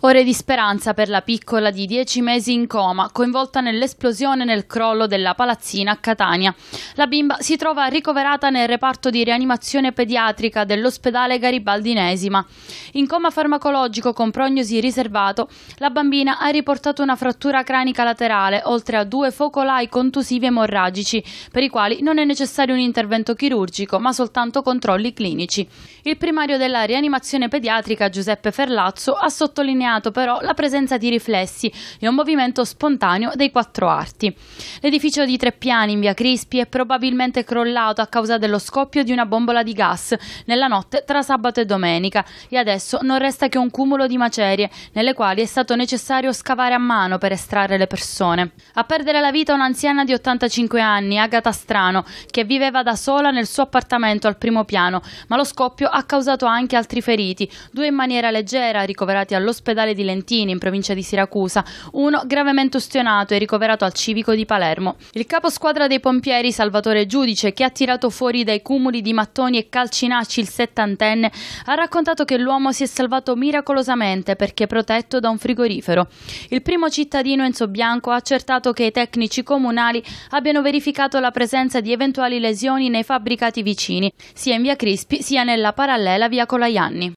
Ore di speranza per la piccola di 10 mesi in coma, coinvolta nell'esplosione nel crollo della palazzina a Catania. La bimba si trova ricoverata nel reparto di rianimazione pediatrica dell'ospedale Garibaldinesima. In coma farmacologico con prognosi riservato, la bambina ha riportato una frattura cranica laterale, oltre a due focolai contusivi emorragici, per i quali non è necessario un intervento chirurgico, ma soltanto controlli clinici. Il primario della rianimazione pediatrica, Giuseppe Ferlazzo, ha sottolineato sottolineato però la presenza di riflessi e un movimento spontaneo dei quattro arti. L'edificio di tre piani in via Crispi è probabilmente crollato a causa dello scoppio di una bombola di gas nella notte tra sabato e domenica e adesso non resta che un cumulo di macerie nelle quali è stato necessario scavare a mano per estrarre le persone. A perdere la vita un'anziana di 85 anni, Agata Strano, che viveva da sola nel suo appartamento al primo piano, ma lo scoppio ha causato anche altri feriti, due in maniera leggera ricoverati all'ospedale all'ospedale di Lentini, in provincia di Siracusa, uno gravemente ustionato e ricoverato al civico di Palermo. Il caposquadra dei pompieri, Salvatore Giudice, che ha tirato fuori dai cumuli di mattoni e calcinacci il settantenne, ha raccontato che l'uomo si è salvato miracolosamente perché protetto da un frigorifero. Il primo cittadino, Enzo Bianco, ha accertato che i tecnici comunali abbiano verificato la presenza di eventuali lesioni nei fabbricati vicini, sia in via Crispi sia nella parallela via Colaianni.